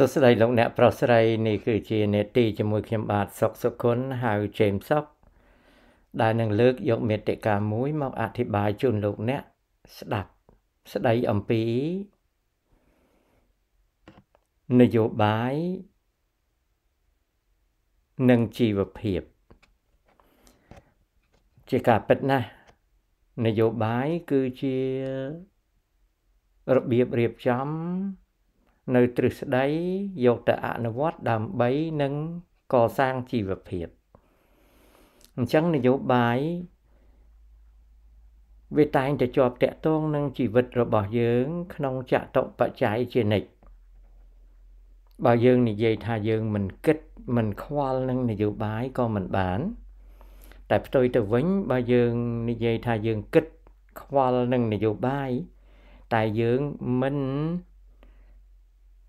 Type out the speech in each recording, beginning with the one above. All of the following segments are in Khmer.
សួស្តីលោកអ្នកប្រុសស្រីនេះគឺជានេតិជាមួយខ្ញុំបាទសុកសុខុនហៅ James សុកដែលនឹងលើក យកមេតិកាមួយមកអធិប្បាយជូនលោកអ្នក ស្ដាប់ស្ដីអំពីនយោបាយនិងជីវភាព ជាការពិតណាស់នយោបាយគឺជារបៀបរៀបចំនៅទ្រឹស្ដីយកទៅអនុវត្តដើម្បីនឹងកសាងជីវភាពអញ្ចឹងនយោបាយវាតែងតែជាប់តាក់ទងនឹងជីវិតរបស់យើង ក្នុងចតុបច្ច័យជានិច្ចបើយើងនិយាយថាយើងមិនគិតមិនខ្វល់នឹងនយោបាយក៏មិនបាន តែផ្ទុយទៅវិញបើយើងនិយាយថាយើងគិត ខ្វល់នឹងនយោបាយតែយើងមិន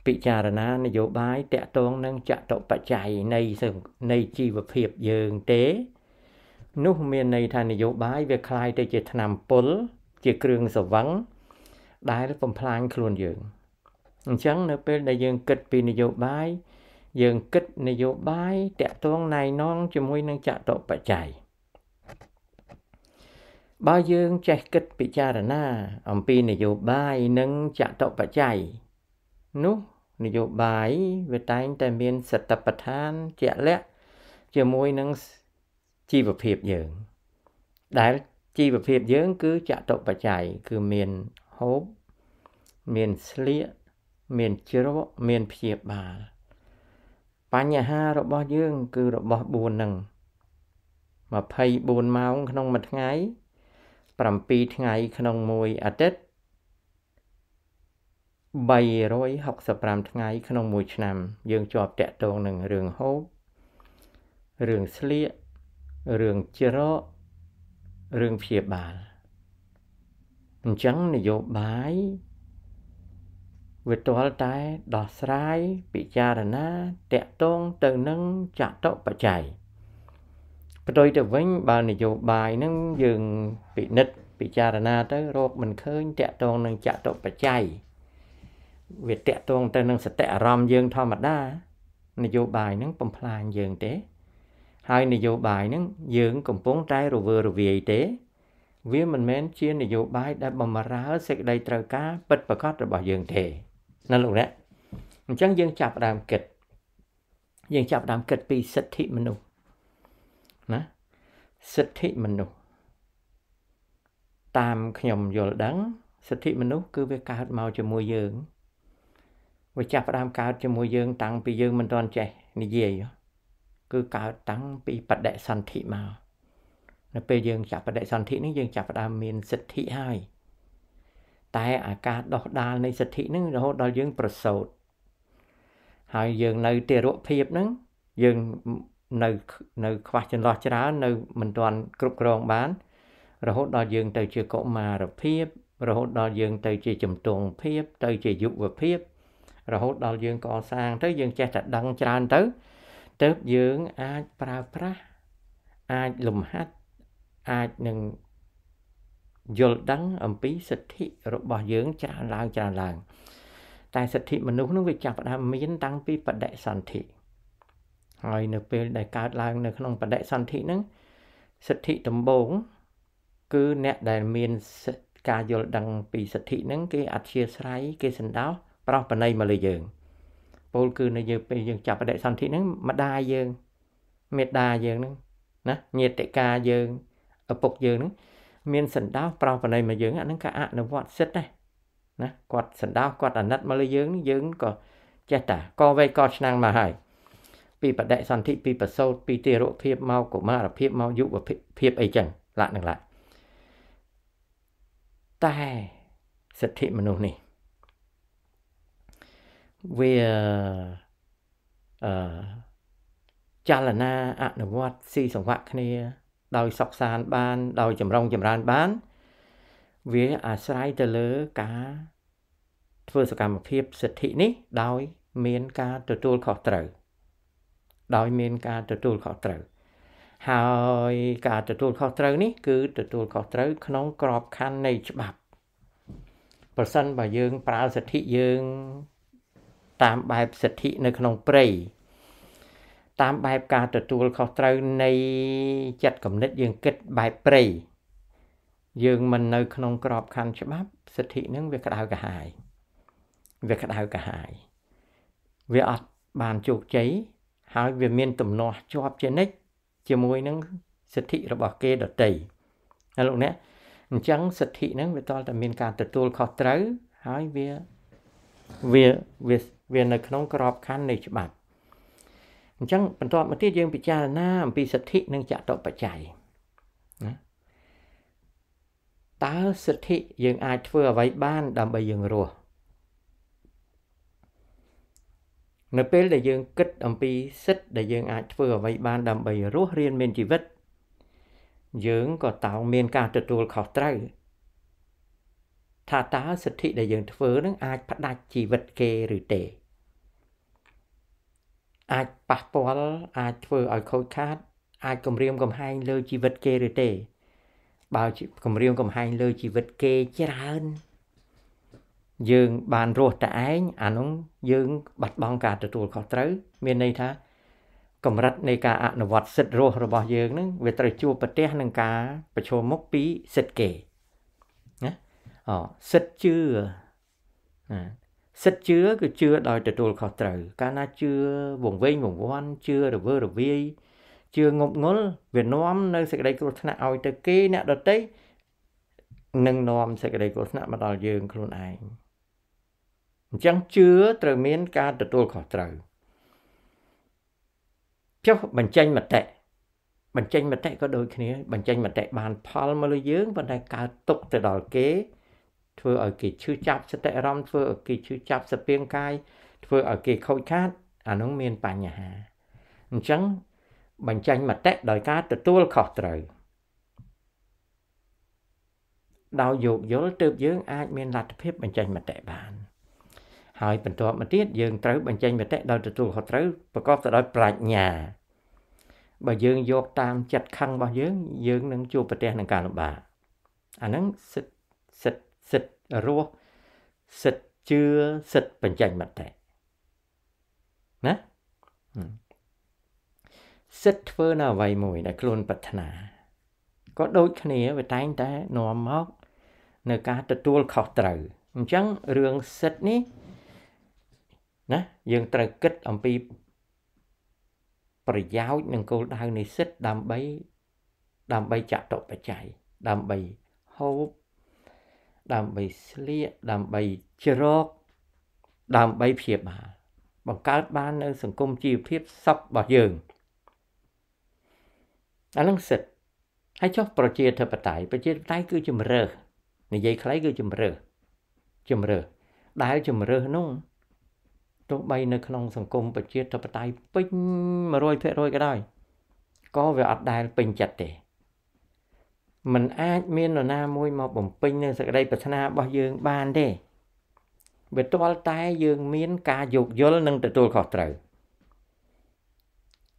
ពិចារណានយោបាយតកតងនឹងចតុបច្ច័យនៃនៃជីវភាពយើងទេនោះមានន័យថានយោបាយ វាคล้ายទៅជាថ្នាំពុលជាគ្រឿងស្រវឹងដែលបំផ្លាញខ្លួនយើងអញ្ចឹងនៅពេលដែលយើងគិតពីនយោបាយយើងគិតនយោបាយតកតងណៃនងជាមួយនឹងចតុបច្ច័យបើយើងចេះគិតពិចារណា អំពីនយោបាយនិងចតុបច្ច័យនោះនយោបាយវាតែងតែមានសតបដ្ឋានជាក់លាក់ជាមួយនឹងជីវភាពយើង ដែលជីវភាពយើង គឺចតុបច្ច័យគឺមានហូបមានស្លៀកមានជ្រក់មានព្យាបាលបញ្ហារបស់យើង គឺរបស់4នឹង24ម៉ោងក្នុងមួយថ្ងៃ7ថ្ងៃ ក្នុងមួយអាទិត្យ365ថ្ងៃក្នុងមួយឆ្នាំ យើងជាប់តាក់ទងនឹងរឿងហូបរឿងស្លៀករឿងច្រករឿងព្យាបាលអញ្ចឹងនយោបាយវាទាល់តែដោះស្រាយពិចារណាតាក់ទងទៅនឹងចតុបច្ច័យផ្ទុយទៅវិញបើនយោបាយនឹងយើងពិនិត្យពិចារណាទៅរកមិនឃើញតាក់ទងនឹងចតុបច្ច័យវាតកតងទៅនឹងសតិអារម្មណ៍យើងធម្មតានយោបាយហ្នឹងបំផ្លាញយើងទេ ហើយនយោបាយហ្នឹងយើង កំពុងតែរវើរវាយទេ វាមិនមែនជា នយោបាយដែលបំរើសេចក្តីត្រូវការ ពិតប្រាកដរបស់យើងទេណាលោកអ្នកអញ្ចឹងយើងចាប់ដើមគិតយើងចាប់ដើមគិតពីសិទ្ធិមនុស្សណាសិទ្ធិមនុស្សតាមខ្ញុំយល់ដឹងសិទ្ធិមនុស្សគឺវាកើតមកជាមួយយើងវាចាប់ផ្ដើមកើតជាមួយយើងតាំងពីយើងមិនទាន់ចេះនិយាយ គឺកើតតាំងពីបដិសន្ធិមកនៅពេលយើងចាប់បដិសន្ធិនេះយើងចាប់ផ្ដើមមានសិទ្ធិហើយតែអាការដោះដាលនៃសិទ្ធិនឹងរហូតដល់យើងប្រសូតហើយយើងនៅទារកភាពនឹងយើងនៅនៅខ្វះចន្លោះច្រើននៅមិនទាន់គ្រប់គ្រងបានរហូតដល់យើងទៅជាកុមារភាព រហូតដល់យើងទៅជាជំទង់ភាព ទៅជាយុវភាពរហូតដល់យើងកសាងទៅ យើងចេះតែដឹងច្រើនទៅទើបយើងអាចប្រើប្រាស់អាចលំហាត់អាចនឹងយល់ដឹងអំពីសិទ្ធិរបស់យើង ច្រើនឡើងច្រើនឡើង តែ សិទ្ធិមនុស្សនោះវាចាប់ផ្ដើមមានតាំងពីបដិសន្ធិហើយនៅពេលដែលកើតឡើងនៅក្នុងបដិសន្ធិហ្នឹងសិទ្ធិដំបូងគឺអ្នកដែលមានការយល់ដឹងពីសិទ្ធិហ្នឹងគេអធិស្ស្រ័យគេសន្តោសប្រោះប្រណីមកលើយើងពោលគឺនៅយើងពេលយើងចាប់បដិសន្ធិហ្នឹងម្ដាយយើងមេត្តាយើងហ្នឹងណាញាតិកាយើងឪពុកយើងហ្នឹងមានសន្តោសប្រោះប្រណីមកយើងអាហ្នឹងក៏អនុវត្តសិទ្ធដែរណាគាត់សន្តោសគាត់អាណិតមកលើយើងយើងក៏ចេះតាកវេកឆ្នាំងមកហើយពីបដិសន្ធិពីប្រសូតពីទេរភាពមកកុមារភាពមកយុវភាពអីចឹងឡាក់នឹងឡាក់តែសិទ្ធិមនុស្សនេះវាអឺចលនាអនុវត្តស៊ីសង្វាក់គ្នា ដោយសុខសានបានដោយចម្រុងចម្រើនបាន វាអាស្រ័យទៅលើការ ធ្វើសកម្មភាពសិទ្ធិនេះ ដោយមានការទទួលខុសត្រូវ ដោយមានការទទួលខុសត្រូវ ហើយការទទួលខុសត្រូវនេះគឺទទួលខុសត្រូវ ក្នុងក្របខ័ណ្ឌនៃច្បាប់ប្រសិនបើយើងប្រើសិទ្ធិយើងតាមបែបសិទ្ធិនៅក្នុងព្រៃតាមបែបការទទួលខុសត្រូវនៃចិត្តគំនិតយើងគិតបែបព្រៃយើងមិននៅ ក្នុងក្របខ័ណ្ឌច្បាប់សិទ្ធិនឹងវាក្តៅកាហាយវាក្តៅកាហាយវាអត់បានជោគជ័យហើយវាមានទំនាស់ជាប់ជានិច្ចជាមួយនឹងសិទ្ធិរបស់គេដតីណាលោកអ្នកអញ្ចឹងសិទ្ធិហ្នឹងវាតលតែមានការទទួលខុសត្រូវ ហើយវាវាវាវានៅក្នុងក្របខ័ណ្ឌនៃច្បាប់អញ្ចឹងបន្ទាប់មកទៀតយើងពិចារណាអំពីសិទ្ធិនិងចតបច្ច័យណាតើសិទ្ធិយើងអាចធ្វើអ្វីបាន ដើម្បីយើងរស់នៅពេលដែលយើង គិតអំពីសិទ្ធដែលយើង អាចធ្វើអ្វីបានដើម្បីរស់រៀនមានជីវិត យើងក៏តោងមានការទទួលខុសត្រូវថាតើសិទ្ធិដែលយើងធ្វើនឹងអាចផ្ដាច់ជីវិតគេឬទេអាចប៉ះពាល់អាចធ្វើឲ្យខូចខាតអាចគំរាមកំហែងលើជីវិតគេឬទេ បើគំរាមកំហែងលើជីវិតគេច្រើនយើងបានរស់តែឯងអានោះយើងបាត់បង់ការទទួលខុសត្រូវ មានន័យថា កម្រិតនៃការអនុវត្តសិទ្ធិរស់របស់យើងនឹងវាត្រូវជួបប្រទះនឹងការ ប្រឈមមុខពីសិទ្ធិគេណាអូសិទ្ធិជឿសិតជឿគឺជឿដោយទទួលខុសត្រូវកាលណាជឿវង្វេងវង្វាន់ជឿរវើរវាយជឿងប់ងល់វានាំនៅសេចក្តីគ្រោះថ្នាក់ឲ្យទៅគេអ្នកដតីនឹងនាំសេចក្តីគ្រោះថ្នាក់មកដល់យើងខ្លួនឯងអញ្ចឹងជឿត្រូវមាន ការទទួលខុសត្រូវចុះបញ្ចេញមតិបញ្ចេញមតិក៏ដូចគ្នាបញ្ចេញមតិបានផលមកលើយើងប៉ុន្តែកើតទុកទៅដល់គេធ្វើឲ្យគេឈឺចាប់សតិអារម្មណ៍ធ្វើឲ្យគេឈឺចាប់សពាងកាយ ធ្វើឲ្យគេខូចខាត អានោះមានបញ្ហាអញ្ចឹងបញ្ចេញមតិដោយការ ទទួលខុសត្រូវដោយយោគយល់ទើបយើងអាចមានលទ្ធភាពបញ្ចេញមតិបាន ហើយបន្ទាប់មកទៀតយើងត្រូវបញ្ចេញមតិដោយទទួលខុសត្រូវប្រកបទៅដោយប្រាជ្ញា បើយើងយកតាមចិត្តខឹងរបស់យើង យើង នឹងជួបប្រទះនឹងការលំបាកអាហ្នឹងសិទ្ធសិទ្ធសិទ្ធរស់សិទ្ធជឿសិទ្ធបញ្ចេញមតិណាសិទ្ធធ្វើនៅអ្វីមួយដែលខ្លួនប្រាថ្នាក៏ដូចគ្នាវាតែងតែនាំមកនៅការទទួលខុសត្រូវអញ្ចឹងរឿងសិទ្ធនេះណាយើងត្រូវគិតអំពីប្រយោជន៍និងគោលដៅនៃសិទ្ធដើម្បីដើម្បីចាត់តុបច្ច័យដើម្បីហូបដើម្បីស្លៀកដើម្បីជ្រកដើម្បីព្យាបាលបង្កើតបាននៅសង្គមជីវភាពសុខរបស់យើងអានឹងសិទ្ធហើយចុះប្រជាធិបតេយ្យប្រជាធិបតេយ្យគឺជំរើសនិយាយខ្លីគឺជំរើសជំរើសដែលជំរើសនោះទោះបី នៅក្នុង សង្គមប្រជាធិបតេយ្យពេញ100%ក៏ដោយក៏វាអត់ដែលពេញចិត្តទេมันអាចមាននរណាមួយមកបំពេញនៅសក្តីប្រាថ្នារបស់យើងបានទេ វាទាល់តែយើងមានការយោគយល់និងទទួលខុសត្រូវ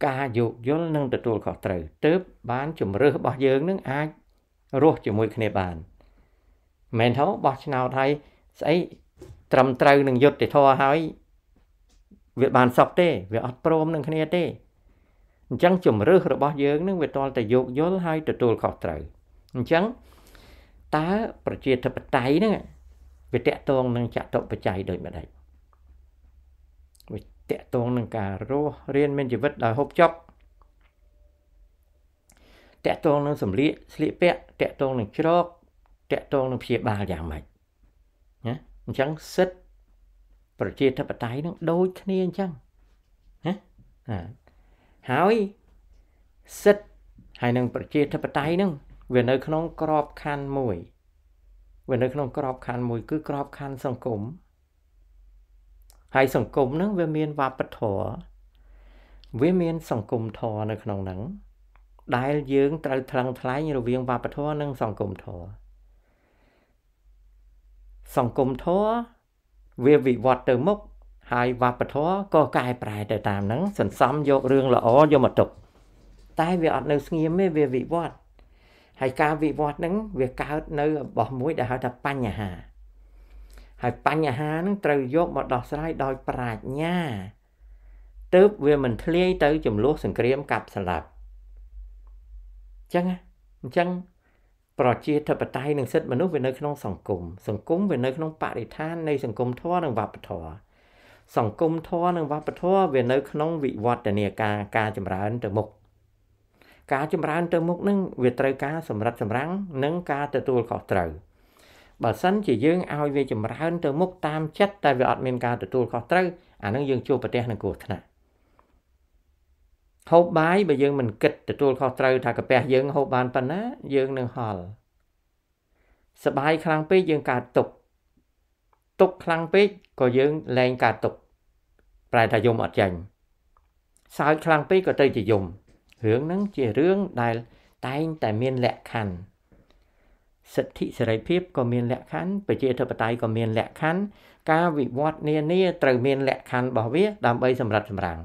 ការយោគយល់និងទទួលខុសត្រូវទើបបានជំរើសរបស់យើងនឹងអាចរស់ជាមួយគ្នាបានមែនទេបោះឆ្នោតហើយស្អីត្រឹមត្រូវនឹងយុត្តិធម៌ហើយវាបានសក់ទេ វាអត់ព្រមនឹងគ្នាទេអញ្ចឹងជំរើសរបស់យើងនឹងវាតលតែយោគយល់ហើយទទួលខុសត្រូវអញ្ចឹងតើប្រជាធិបតេយ្យហ្នឹងវាតកតងនឹងចតុបច្ច័យដូចម្ដេចវាតកតងនឹងការរស់រៀនមានជីវិតដល់ហូបចប់តកតងនឹងសម្លៀកស្លៀកពាក់តកតងនឹងជ្រកតកតងនឹងព្យាបាលយ៉ាងម៉េចណាអញ្ចឹងសិទ្ធប្រជាធិបតេយ្យនឹងដូចគ្នាអញ្ចឹងណាហើយសិទ្ធហើយនឹង ប្រជាធិបតេយ្យនឹងវានៅក្នុងក្របខ័ណ្ឌមួយវានៅក្នុងក្របខ័ណ្ឌមួយ គឺក្របខ័ណ្ឌសង្គមហើយសង្គមហ្នឹងវាមានវប្បធម៌វាមាន សង្គមធម៌នៅ ក្នុងហ្នឹងដែលយើងត្រូវថ្លឹងថ្លែងរវាងវប្បធម៌និងសង្គមធម៌សង្គមធម៌វាវិវត្តទៅមុខហើយវប្បធម៌ក៏កែប្រែទៅតាមហ្នឹងសន្សំយករឿងល្អយកមកទុក តែ វាអត់នៅស្ងៀមទេវាវិវត្តហើយការវិវត្តហ្នឹងវាកើតនៅរបស់មួយដែលហៅថាបញ្ហាហើយបញ្ហាហ្នឹងត្រូវយកមកដោះស្រាយដោយប្រាជ្ញាទើបវាមិនធ្លាយទៅចំនួនសង្គ្រាមកាប់ស្លាប់អញ្ចឹងអញ្ចឹងប្រជាធិបតេយ្យនិងសិទ្ធិមនុស្សវានៅក្នុងសង្គមសង្គមវានៅក្នុងបរិស្ថាននៃសង្គមធម៌និងវប្បធម៌សង្គមធម៌និងវប្បធម៌វានៅក្នុងវិវត្តនាការការចម្រើនទៅមុខការចម្រើន ទៅមុខនឹងវាត្រូវការសម្រិតសម្រាំង និងការទទួលខុសត្រូវបើសិនជាយើងឲ្យវាចម្រើន ទៅមុខតាមចិត្តតែវាអត់មាន ការទទួលខុសត្រូវអានឹងយើងជួបប្រទះនឹងគ្រោះថ្នាក់ហូបបាយបើយើងមិនគិតទទួលខុសត្រូវថាកាពះយើងហូបបានប៉ុណ្ណាយើងនឹងហល់សបាយខ្លាំងពេកយើងកើតទុកទុកខ្លាំងពេកក៏យើងលែងកើតទុក ប្រែថាយំអត់ចាញ់សើចខ្លាំងពេកក៏ទៅជាយំរឿងហ្នឹងជារឿងដែលតែងតែមានលក្ខខណ្ឌសិទ្ធិសេរីភាពក៏មានលក្ខខណ្ឌប្រជាធិបតេយ្យក៏មានលក្ខខណ្ឌការវិវត្តនានាត្រូវមានលក្ខខណ្ឌរបស់វាដើម្បីសម្រិតសម្រាំង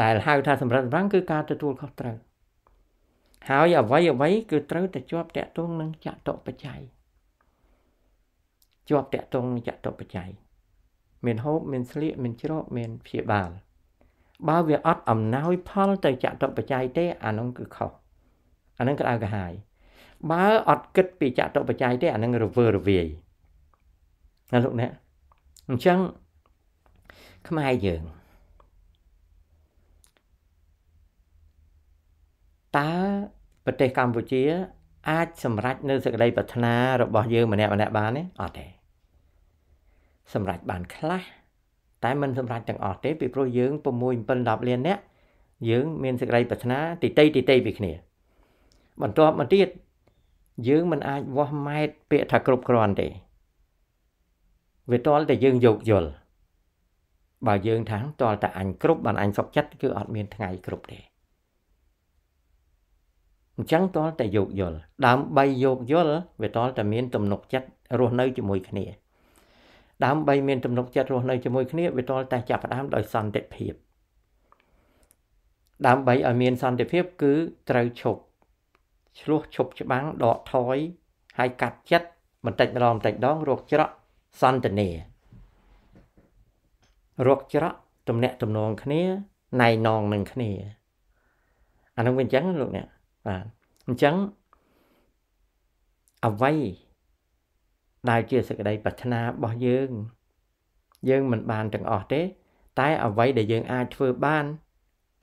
ដែលហៅថាសម្រិតសម្រាំងគឺការទទួលខុសត្រូវហើយអ្វីអ្វីគឺត្រូវតែជាប់តាក់ទងនឹងចតុបច្ច័យជាប់តាក់ទងនឹងចតុបច្ច័យមានហូបមានស្លៀកមានជ្រកមានព្យាបាលបើវាអត់អំណោយផល ទៅចតុបច្ច័យទេអានឹងគឺខុសអានឹងក្តៅក្រហាយបើអត់គិតពីចតុបច្ច័យទេអានឹងរវើរវាយណាលោកអ្នកអញ្ចឹងខ្មែរយើងតើប្រទេសកម្ពុជា អាចសម្រេចនៅសេចក្តីប្រាថ្នារបស់យើងម្នាក់ម្នាក់បានទេអត់ទេសម្រេចបានខ្លះតែមិនសម្រេចទាំងអស់ទេពីព្រោះយើង6 7 10លានអ្នកយើងមានសេចក្តីប្រាថ្នាតិតីតិតីពីគ្នាបន្ទាប់មកទៀតយើងមិនអាចវាស់ម៉ែតពាក្យថាគ្រប់គ្រាន់ទេវាតលតែយើងយោគយល់បើយើងថាតលតែអញគ្រប់បានអញសុខចិត្តគឺអត់មានថ្ងៃគ្រប់ទេអញ្ចឹងតលតែយោគយល់ដើម្បីយោគយល់វាតលតែមាន ទំនុក ចិត្តរស់នៅជាមួយគ្នាដើម្បីមានទំនុកចិត្តរស់នៅជាមួយគ្នាវាទាល់តែចាប់ផ្ដើមដោយសន្តិភាពដើម្បីឲ្យមានសន្តិភាព គឺត្រូវឈប់ឆ្លោះឈប់ច្បាំងដកថយហើយកាត់ចិត្តបន្តិចម្ដងបន្តិចម្ដងរកច្រកសន្តានារកច្រកទំនាក់ទំនងគ្នាណៃណងនឹងគ្នាអានឹងវាអញ្ចឹងលោកអ្នកបាទអញ្ចឹងអ្វីដែលជាសេចក្តីប្រាថ្នារបស់យើង យើងមិនបានទាំងអស់ទេតែអ្វីដែលយើង អាចធ្វើបាន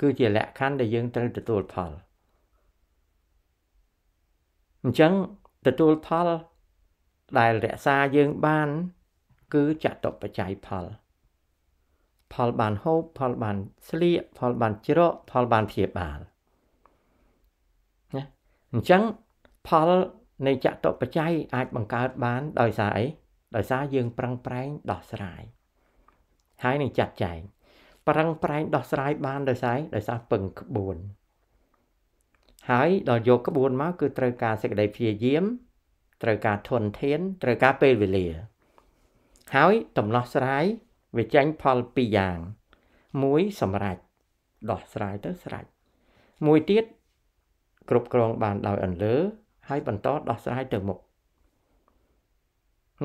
គឺជាលក្ខខណ្ឌដែលយើងត្រូវទទួលផលអញ្ចឹងទទួលផលដែលរក្សាយើងបាន គឺចតុបច្ច័យផលផលបានហូបផលបានស្លៀកផលបានជ្រកផលបានព្យាបាលណាអញ្ចឹងផលនៃចតុបច្ច័យអាចបង្កើតបានដោយសារអីដោយសារយើងប្រឹងប្រែងដោះស្រាយហើយនឹងចាត់ចែងប្រឹងប្រែងដោះស្រាយបានដោយសារដោយសារពឹងក្បួនហើយដល់យកក្បួនមកគឺត្រូវការសេចក្តីព្យាយាមត្រូវការធនធានត្រូវការពេលវេលាហើយដំណោះស្រាយវាចាញ់ផលពីរយ៉ាងមួយសម្រាប់ដោះស្រាយទៅស្រេចមួយទៀតគ្រប់គ្រងបានដោយអន្លើហើយបន្តដោះស្រាយទៅមុខ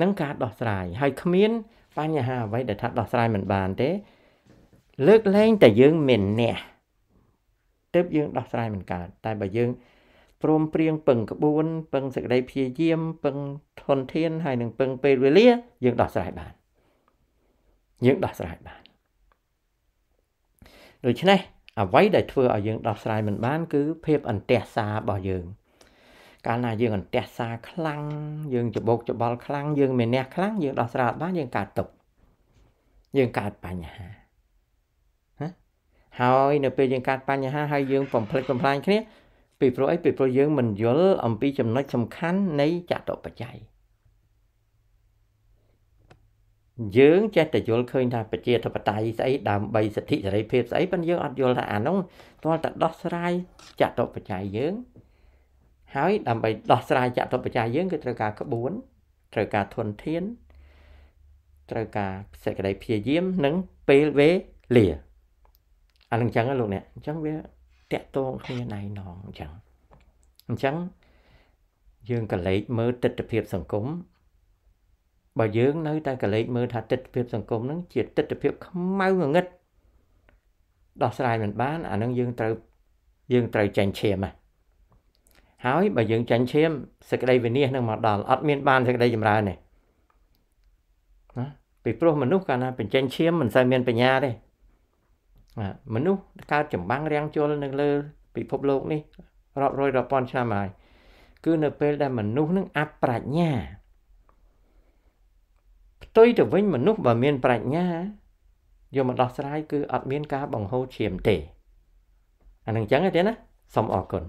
នឹងការដោះស្រាយហើយគ្មានបញ្ហាអ្វីដែលថាដោះស្រាយមិនបានទេ លើកលែងតែយើងមានអ្នកទើបយើងដោះស្រាយមិនកើតតែបើយើងព្រមព្រៀងពឹងក្បួន ពឹងសក្តីព្យាយាម ពឹងធនធានហើយនឹងពឹងពេលវេលាយើង ដោះស្រាយបាន យើងដោះស្រាយបានដូច្នេះអ្វីដែលធ្វើឲ្យយើងដោះស្រាយមិនបាន គឺភាពអន្ទះសាររបស់យើងកាលណាយើងអន្ទះសារខ្លាំងយើងច្បោកច្បល់ខ្លាំងយើងមានះខ្លាំងយើងដោះស្រាយបានយើងកើតទុកយើងកើតបញ្ហាហើយនៅពេលយើងកាត់បញ្ហាហើយយើង បំភ្លេចបំផ្លាញគ្នាពីព្រោះអីពីព្រោះយើងមិនយល់អំពីចំណុចសំខាន់នៃចតុបច្ច័យយើងចេះតែយល់ឃើញថាប្រជាធិបតេយ្យស្អីដើម្បីសិទ្ធិសេរីភាពស្អីប៉ុន្តែយើងអត់យល់ថាអានោះទាល់តែដោះស្រាយចតុបច្ច័យយើងហើយដើម្បីដោះស្រាយចតុបច្ច័យយើងគឺត្រូវការក្បួនត្រូវការធនធាន ត្រូវការសេចក្តីព្យាយាមនិងពេលវេលាអានឹងអញ្ចឹងលោកអ្នកអញ្ចឹងវាតាក់ទងគ្នាណៃណងអញ្ចឹងអញ្ចឹងយើងកលេចមើលទស្សនវិជ្ជាសង្គមបើយើងនៅតែកលេចមើលថាទស្សនវិជ្ជាសង្គមហ្នឹងជាទស្សនវិជ្ជាខ្មៅងងឹតដោះស្រាយមិនបាន អានឹងយើងត្រូវយើងត្រូវចាញ់ឈាមហ្នឹងហើយបើយើងចាញ់ឈាមសេចក្តីវិនាសនឹងមកដល់អត់មាន បានសេចក្តីចម្រើនទេណាពីព្រោះមនុស្សកាលណាបញ្ចេញឈាមមិនសូវមានបញ្ញាទេមនុស្សកើតចម្បាំងរាំងជលនៅលើពិភពលោកនេះរាប់រយរាប់ពាន់ឆ្នាំហើយគឺនៅពេលដែលមនុស្សនឹងអប្រាជ្ញាផ្ទុយទៅវិញមនុស្សបើមានប្រាជ្ញាយកមកដោះស្រាយគឺ អត់មានការបង្ហូរឈាមទេអានឹងអញ្ចឹងទេណាសូមអរគុណ